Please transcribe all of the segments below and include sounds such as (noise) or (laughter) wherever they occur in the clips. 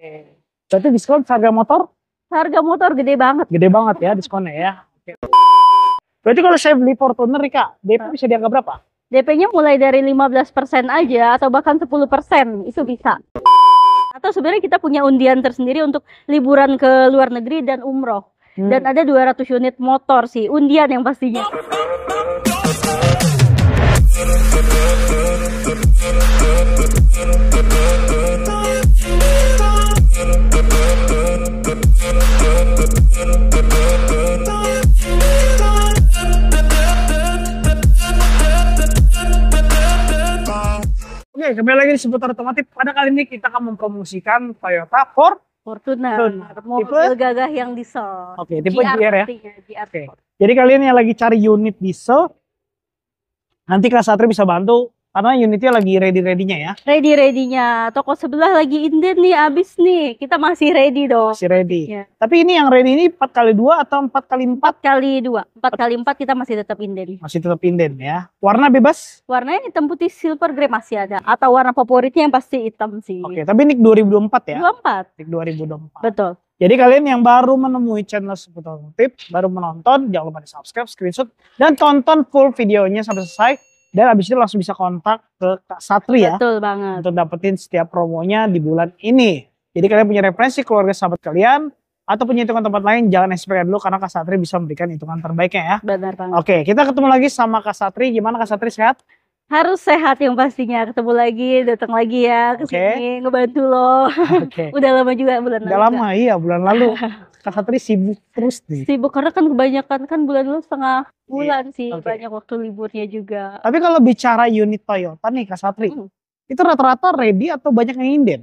Oke. Berarti diskon harga motor? Harga motor gede banget. Gede banget ya diskonnya ya. Oke. Berarti kalau saya beli Fortuner nih Kak, DP bisa dianggap berapa? DP-nya mulai dari 15% aja atau bahkan 10% itu bisa. Atau sebenarnya kita punya undian tersendiri untuk liburan ke luar negeri dan umroh. Hmm. Dan ada 200 unit motor sih, undian yang pastinya. kembali lagi di seputar otomotif. Pada kali ini kita akan mempromosikan Toyota Ford Fortuner, mobil tipe? gagah yang diesel. Oke, tipe GR, GR ya. GR okay. Jadi kalian yang lagi cari unit diesel, nanti kelas Satri bisa bantu karena unitnya lagi ready-readynya ya. Ready-readynya. Toko sebelah lagi indent nih abis nih. Kita masih ready dong. Masih ready. Ya. Tapi ini yang ready ini empat kali dua atau empat kali empat kali dua? Empat kali empat kita masih tetap inden. Masih tetap indent ya. Warna bebas? Warnanya hitam putih silver grey masih ada. Atau warna favoritnya yang pasti hitam sih. Oke, tapi NIK 2024 ya? 24. NIK 2024. Betul. Jadi kalian yang baru menemui channel seputar motif, baru menonton, jangan lupa di subscribe, screenshot, dan tonton full videonya sampai selesai dan abis itu langsung bisa kontak ke Kak Satri ya. Betul banget. Untuk dapetin setiap promonya di bulan ini. Jadi kalian punya referensi keluarga sahabat kalian atau punya hitungan tempat lain jangan SPK dulu karena Kak Satri bisa memberikan hitungan terbaiknya ya. Benar banget. Oke, kita ketemu lagi sama Kak Satri. Gimana Kak Satri sehat? Harus sehat yang pastinya, ketemu lagi, datang lagi ya ke sini okay. ngebantu loh. Okay. (laughs) Udah lama juga bulan Udah lalu. Udah lama, juga. iya bulan lalu. (laughs) Kak Satri sibuk terus nih. Sibuk karena kan kebanyakan kan bulan lu setengah iya, bulan yeah. sih okay. banyak waktu liburnya juga. Tapi kalau bicara unit Toyota nih Kak Satri, hmm. itu rata-rata ready atau banyak yang inden?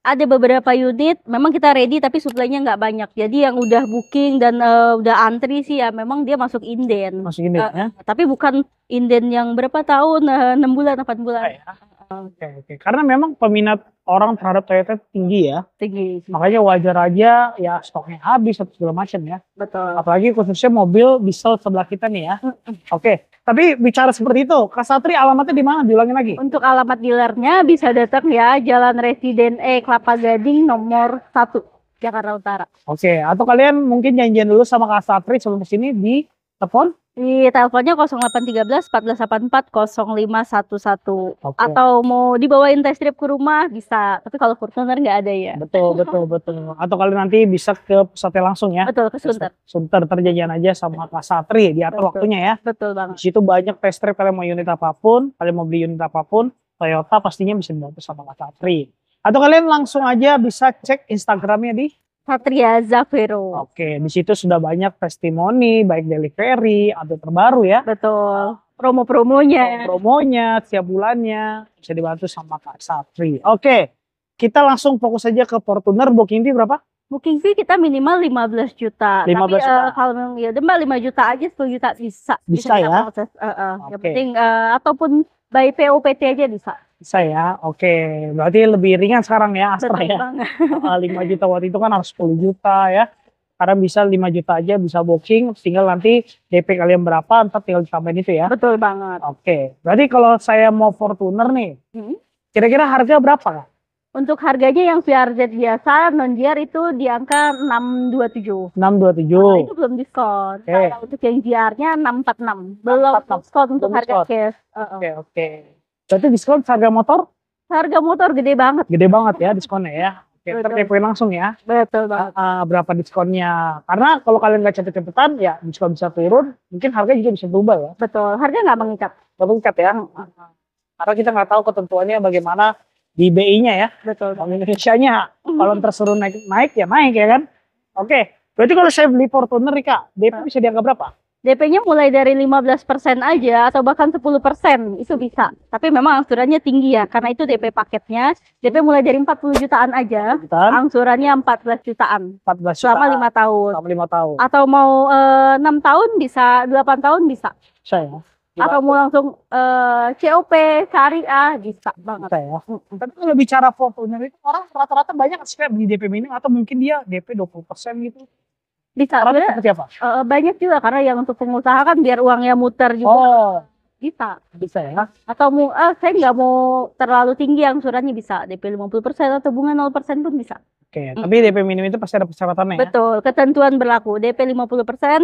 Ada beberapa unit, memang kita ready tapi suplainya nggak banyak. Jadi yang udah booking dan uh, udah antri sih ya memang dia masuk inden. Masuk inden uh, ya? Tapi bukan inden yang berapa tahun, uh, bulan, 8 bulan. Ah, ya oke Karena memang peminat orang terhadap Toyota tinggi ya. Tinggi. Makanya wajar aja ya stoknya habis satu segala macam ya. Betul. Apalagi khususnya mobil diesel sebelah kita nih ya. Oke. Okay. Tapi bicara seperti itu, Kak Satri alamatnya di mana? Diulangi lagi. Untuk alamat dealernya bisa datang ya Jalan Residen E Kelapa Gading nomor 1 Jakarta Utara. Oke, okay. atau kalian mungkin janjian dulu sama Kak Satri sebelum kesini di telepon di teleponnya 0813 1484 0511. Okay. Atau mau dibawain test trip ke rumah bisa, tapi kalau Fortuner nggak ada ya. Betul, (laughs) betul, betul. Atau kalau nanti bisa ke pusatnya langsung ya. Betul, ke Sunter. Sunter terjanjian aja sama Kak Satri diatur betul. waktunya ya. Betul banget. Di situ banyak test trip kalian mau unit apapun, kalian mau beli unit apapun, Toyota pastinya bisa dibantu sama Kak Satri. Atau kalian langsung aja bisa cek Instagramnya di Satria Zafiro. Oke, di situ sudah banyak testimoni, baik delivery, update terbaru ya. Betul. Promo-promonya. Promo Promonya, setiap bulannya bisa dibantu sama Kak Satri. Oke, kita langsung fokus saja ke Fortuner. Booking fee berapa? Booking fee kita minimal 15 juta. 15 Tapi juta. Uh, kalau memang ya demam 5 juta aja 10 juta bisa. Bisa, bisa ya. Proses. Uh, uh. Okay. Yang penting uh, ataupun by POPT aja bisa. Bisa ya, oke. Berarti lebih ringan sekarang ya Astra ya. Banget. 5 juta waktu itu kan harus 10 juta ya. Karena bisa 5 juta aja bisa booking, tinggal nanti DP kalian berapa, ntar tinggal ditambahin itu ya. Betul banget. Oke, berarti kalau saya mau Fortuner nih, hmm? kira-kira hmm? harga berapa Untuk harganya yang VRZ biasa, non GR itu di angka 627. 627. Oh, itu belum diskon. Okay. Kalau untuk yang GR-nya 646. Belum 646. diskon untuk belum harga diskon. cash. Oke, uh -uh. oke. Okay, okay. Berarti diskon harga motor? Harga motor gede banget. Gede banget ya diskonnya ya. Oke, Betul. kepoin langsung ya. Betul banget. Uh, ah, ah, berapa diskonnya? Karena kalau kalian nggak cepet-cepetan, ya diskon bisa turun. Mungkin harga juga bisa berubah ya. Betul. Harga nggak mengikat. Nggak mengikat ya. Karena kita nggak tahu ketentuannya bagaimana di BI-nya ya. Betul. Bank Indonesia-nya kalau (laughs) tersuruh naik, naik ya naik ya kan. Oke, berarti kalau saya beli Fortuner nih Kak, DP bisa dianggap berapa? DP-nya mulai dari 15% aja atau bahkan 10% itu bisa. Tapi memang angsurannya tinggi ya karena itu DP paketnya. DP mulai dari 40 jutaan aja. Jutaan. Angsurannya 14 jutaan. 14 jutaan. Selama 5 tahun. Selama 5 tahun. Atau mau eh, enam 6 tahun bisa, 8 tahun bisa. Saya. Atau mau langsung uh, eh, COP, syariah, bisa banget. Saya. Hmm. Tapi kalau bicara fotonya itu orang rata-rata banyak sih beli DP minim atau mungkin dia DP 20% gitu. Bisa. seperti Uh, banyak juga karena yang untuk pengusaha kan biar uangnya muter juga. Oh. Bisa. Bisa ya. Atau mau uh, eh, saya nggak mau terlalu tinggi yang suratnya bisa DP 50% atau bunga 0% pun bisa. Oke, okay, tapi DP minim itu pasti ada persyaratannya ya? Betul, ketentuan berlaku. DP 50%, eh,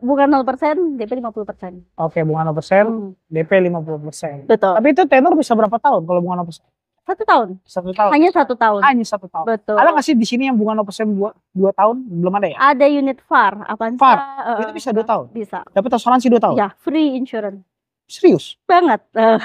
bunga 0%, DP 50%. Oke, okay, bunga 0%, mm. DP 50%. Betul. Tapi itu tenor bisa berapa tahun kalau bunga 0%? Satu tahun. Satu tahun. Hanya satu tahun. Hanya satu tahun. Betul. Ada nggak sih di sini yang bunga 0% dua, dua tahun? Belum ada ya? Ada unit FAR. apa FAR? Uh, eh, eh, itu bisa dua tahun? Bisa. Dapat asuransi dua tahun? Ya, free insurance. Serius? Banget. Uh,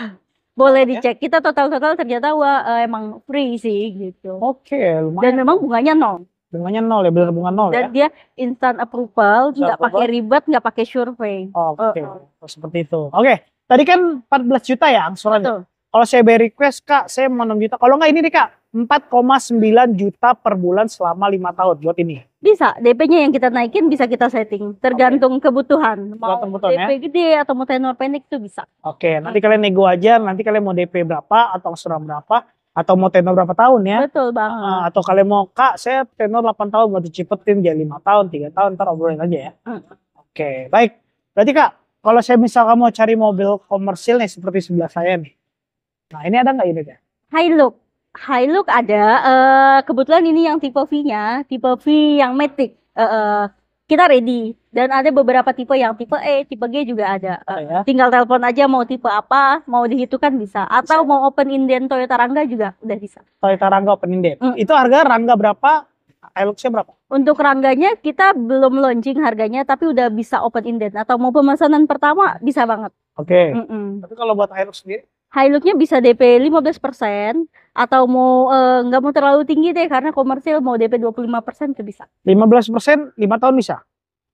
boleh ya. dicek. Kita total-total ternyata wah, uh, emang free sih gitu. Oke, lumayan. Dan memang bunganya nol. Bunganya nol ya, benar bunga nol Dan ya. Dan dia instant approval, nggak pakai ribet, nggak pakai survei. Oke, okay. uh, uh. seperti itu. Oke, okay. tadi kan 14 juta ya angsurannya. Kalau saya bayar request, Kak, saya mau 6 juta. Kalau nggak ini nih, Kak, 4,9 juta per bulan selama lima tahun buat ini. Bisa, DP-nya yang kita naikin bisa kita setting, tergantung okay. kebutuhan. Mau kebutuhan, DP ya? gede atau mau tenor pendek itu bisa. Oke, okay, okay. nanti kalian nego aja, nanti kalian mau DP berapa atau angsuran berapa atau mau tenor berapa tahun ya? Betul ah, banget. Uh, atau kalian mau kak, saya tenor 8 tahun mau dicipetin jadi lima tahun, tiga tahun, ntar obrolin aja ya. Hmm. Oke, okay, baik. Berarti kak, kalau saya misalkan mau cari mobil komersil nih seperti sebelah saya nih, Nah ini ada nggak unitnya? High Look ada. Uh, kebetulan ini yang tipe V-nya, tipe V yang Matic. Uh, uh, kita ready. Dan ada beberapa tipe yang tipe E, tipe G juga ada. Uh, oh, ya? Tinggal telepon aja mau tipe apa, mau dihitungkan bisa. Atau bisa. mau open inden Toyota Rangga juga udah bisa. Toyota Rangga open inden. Mm. Itu harga Rangga berapa? Hiluxnya nya berapa? Untuk rangganya kita belum launching harganya, tapi udah bisa open inden atau mau pemesanan pertama bisa banget. Oke. Okay. Mm -mm. Tapi kalau buat Hilux sendiri? high Hiluxnya bisa DP 15% atau mau eh, nggak uh, mau terlalu tinggi deh karena komersil mau DP 25% itu bisa. 15% 5 tahun bisa?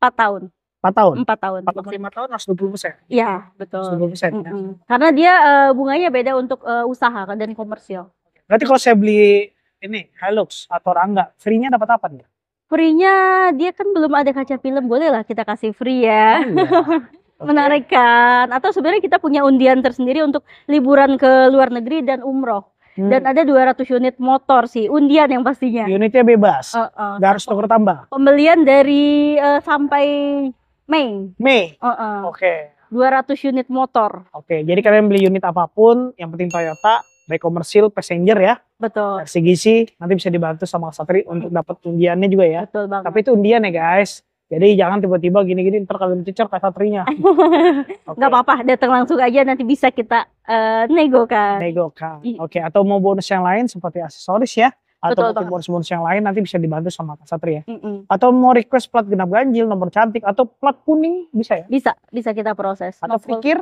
4 tahun. 4 tahun. 4 tahun. 4 5 tahun harus 20 Iya, betul. 20 Mm -hmm. ya. Karena dia uh, bunganya beda untuk uh, usaha dan komersil. Berarti kalau saya beli ini Hilux atau Rangga, free-nya dapat apa nih? Free-nya dia kan belum ada kaca film, boleh lah kita kasih free ya. Oh, iya. (laughs) menarik kan atau sebenarnya kita punya undian tersendiri untuk liburan ke luar negeri dan umroh hmm. dan ada 200 unit motor sih undian yang pastinya unitnya bebas uh, uh, gak harus tukar tambah pembelian dari uh, sampai Mei Mei uh, uh. oke okay. 200 unit motor oke okay, jadi kalian beli unit apapun yang penting Toyota baik komersil passenger ya betul dari segi nanti bisa dibantu sama Satri untuk dapat undiannya juga ya betul banget tapi itu undian ya guys jadi jangan tiba-tiba gini-gini ntar kalian cecer kayak satrinya. (laughs) okay. Gak apa-apa, datang langsung aja nanti bisa kita uh, eh, nego kan. Nego kan. Oke, okay. atau mau bonus yang lain seperti aksesoris ya atau Betul bonus-bonus yang lain nanti bisa dibantu sama Kak Satria. Mm -mm. Atau mau request plat genap ganjil, nomor cantik atau plat kuning bisa ya? Bisa, bisa kita proses. Atau Novel. frikir?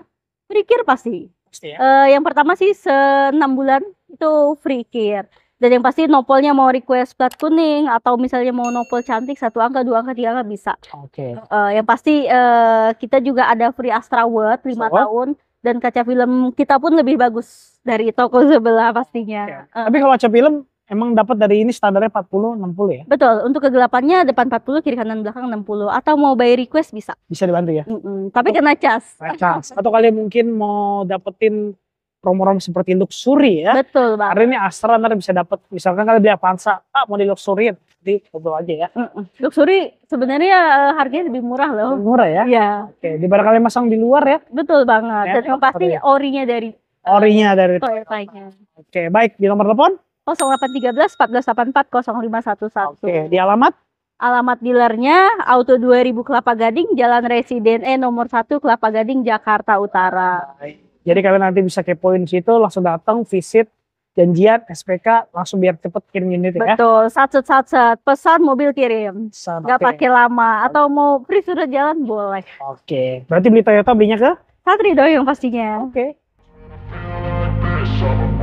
Frikir pasti. Pasti ya. Uh, yang pertama sih se 6 bulan itu frikir dan yang pasti nopolnya mau request plat kuning atau misalnya mau nopol cantik satu angka dua angka tiga angka bisa oke okay. uh, eh, yang pasti uh, kita juga ada free Astra World lima so, tahun dan kaca film kita pun lebih bagus dari toko (laughs) sebelah pastinya okay. uh. Eh. tapi kalau kaca film Emang dapat dari ini standarnya 40 60 ya? Betul, untuk kegelapannya depan 40, kiri kanan belakang 60 atau mau by request bisa. Bisa dibantu ya. Mm -mm, tapi kena cas. Kena cas. Atau kalian mungkin mau dapetin promo-promo seperti luxury ya. Betul banget. Hari ini Astra nanti bisa dapat misalkan kalau beli Avanza, ah mau di luxury, jadi ngobrol aja ya. Luxury sebenarnya eh, harganya lebih murah loh. Lebih murah ya? Iya. Oke, di kalian masang di luar ya. Betul banget. Ya, Dan yang pasti ya. orinya dari uh, orinya dari Toyota-nya. Oke, baik di nomor telepon 0813 1484 0511. Oke, di alamat Alamat dealernya Auto 2000 Kelapa Gading, Jalan Residen E nomor 1 Kelapa Gading, Jakarta Utara. Baik. Jadi kalian nanti bisa kepoin situ, langsung datang, visit, janjian, SPK, langsung biar cepet kirim unit ya. Betul, satset-satset, pesan mobil kirim. Enggak okay. pakai lama, atau mau free sudah jalan boleh. Oke, okay. berarti beli Toyota belinya ke? Satri Doyong pastinya. Oke. Okay.